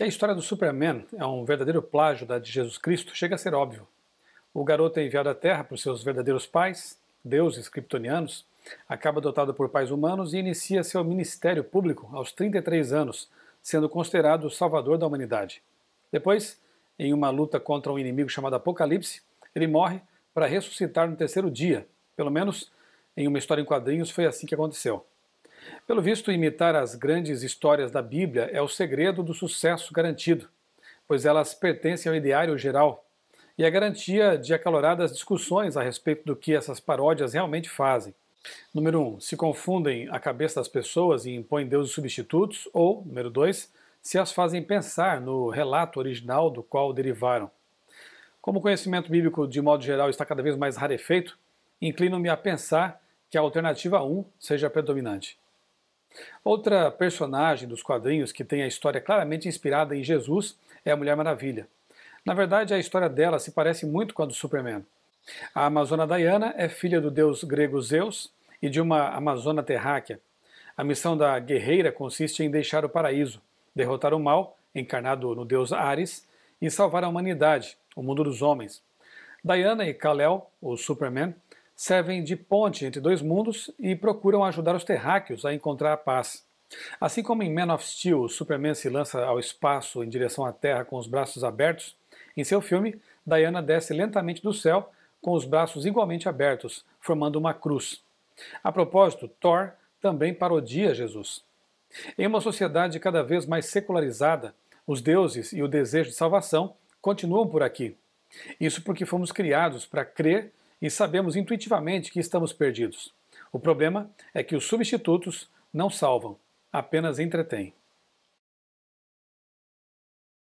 Que a história do Superman é um verdadeiro plágio da de Jesus Cristo chega a ser óbvio. O garoto é enviado à Terra por seus verdadeiros pais, deuses kryptonianos, acaba adotado por pais humanos e inicia seu ministério público aos 33 anos, sendo considerado o salvador da humanidade. Depois, em uma luta contra um inimigo chamado Apocalipse, ele morre para ressuscitar no terceiro dia. Pelo menos em uma história em quadrinhos foi assim que aconteceu. Pelo visto, imitar as grandes histórias da Bíblia é o segredo do sucesso garantido, pois elas pertencem ao ideário geral e é garantia de acaloradas discussões a respeito do que essas paródias realmente fazem. Número 1. Um, se confundem a cabeça das pessoas e impõem deuses substitutos, ou, número 2, se as fazem pensar no relato original do qual derivaram. Como o conhecimento bíblico, de modo geral, está cada vez mais rarefeito, inclino-me a pensar que a alternativa 1 um seja predominante. Outra personagem dos quadrinhos que tem a história claramente inspirada em Jesus é a Mulher Maravilha. Na verdade, a história dela se parece muito com a do Superman. A Amazona Diana é filha do deus grego Zeus e de uma Amazona terráquea. A missão da guerreira consiste em deixar o paraíso, derrotar o mal, encarnado no deus Ares, e salvar a humanidade, o mundo dos homens. Diana e Kal-El, o Superman, servem de ponte entre dois mundos e procuram ajudar os terráqueos a encontrar a paz. Assim como em Man of Steel, Superman se lança ao espaço em direção à Terra com os braços abertos, em seu filme, Diana desce lentamente do céu com os braços igualmente abertos, formando uma cruz. A propósito, Thor também parodia Jesus. Em uma sociedade cada vez mais secularizada, os deuses e o desejo de salvação continuam por aqui. Isso porque fomos criados para crer e sabemos intuitivamente que estamos perdidos. O problema é que os substitutos não salvam, apenas entretêm.